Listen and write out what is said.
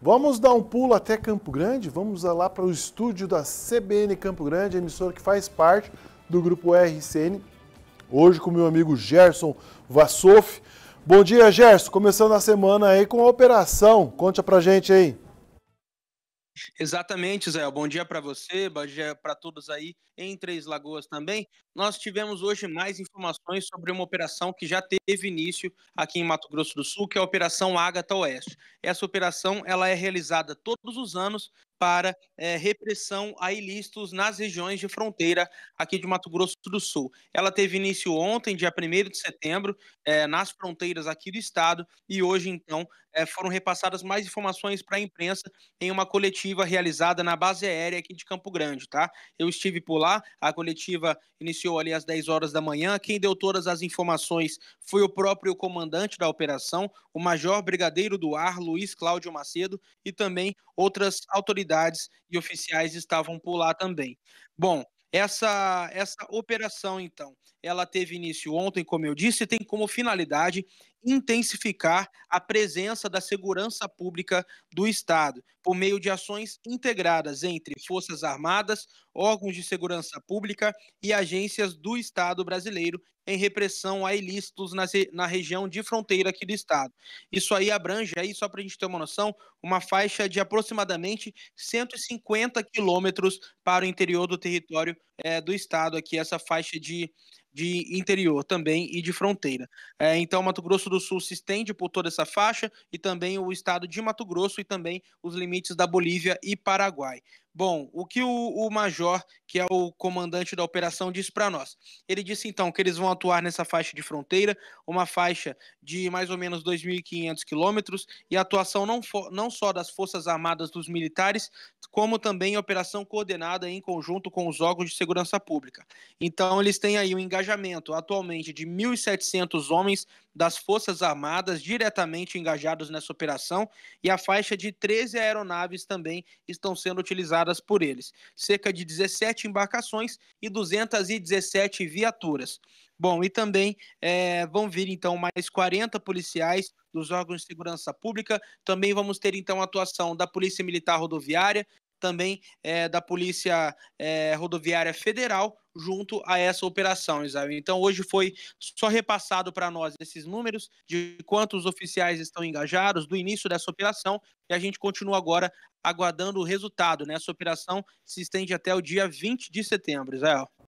Vamos dar um pulo até Campo Grande, vamos lá para o estúdio da CBN Campo Grande, emissora que faz parte do grupo RCN. Hoje com meu amigo Gerson Vassoff. Bom dia, Gerson. Começando a semana aí com a operação. Conte pra gente aí. Exatamente, Zé. Bom dia para você, bom dia para todos aí em Três Lagoas também. Nós tivemos hoje mais informações sobre uma operação que já teve início aqui em Mato Grosso do Sul, que é a Operação Ágata Oeste. Essa operação ela é realizada todos os anos para é, repressão a ilícitos nas regiões de fronteira aqui de Mato Grosso do Sul. Ela teve início ontem, dia 1 de setembro, é, nas fronteiras aqui do estado, e hoje, então, é, foram repassadas mais informações para a imprensa em uma coletiva realizada na base aérea aqui de Campo Grande, tá? Eu estive por lá, a coletiva iniciou ali às 10 horas da manhã, quem deu todas as informações foi o próprio comandante da operação, o Major Brigadeiro do Ar, Luiz Cláudio Macedo, e também outras autoridades autoridades e oficiais estavam por lá também. Bom, essa, essa operação, então, ela teve início ontem, como eu disse, e tem como finalidade intensificar a presença da segurança pública do Estado, por meio de ações integradas entre Forças Armadas, órgãos de segurança pública e agências do Estado brasileiro em repressão a ilícitos na, região de fronteira aqui do Estado. Isso aí abrange, aí, só para a gente ter uma noção, uma faixa de aproximadamente 150 quilômetros para o interior do território é, do estado aqui, essa faixa de, de interior também e de fronteira. É, então, Mato Grosso do Sul se estende por toda essa faixa e também o estado de Mato Grosso e também os limites da Bolívia e Paraguai. Bom, o que o, o major, que é o comandante da operação, disse para nós? Ele disse então que eles vão atuar nessa faixa de fronteira, uma faixa de mais ou menos 2.500 quilômetros, e a atuação não, for, não só das Forças Armadas dos militares, como também operação coordenada em conjunto com os órgãos de segurança pública. Então, eles têm aí um engajamento atualmente de 1.700 homens das Forças Armadas diretamente engajados nessa operação e a faixa de 13 aeronaves também estão sendo utilizadas por eles. Cerca de 17 embarcações e 217 viaturas. Bom, e também é, vão vir então mais 40 policiais dos órgãos de segurança pública. Também vamos ter então a atuação da Polícia Militar Rodoviária, também é, da Polícia é, Rodoviária Federal junto a essa operação, Isabel. Então, hoje foi só repassado para nós esses números de quantos oficiais estão engajados do início dessa operação e a gente continua agora aguardando o resultado. Né? Essa operação se estende até o dia 20 de setembro, Israel.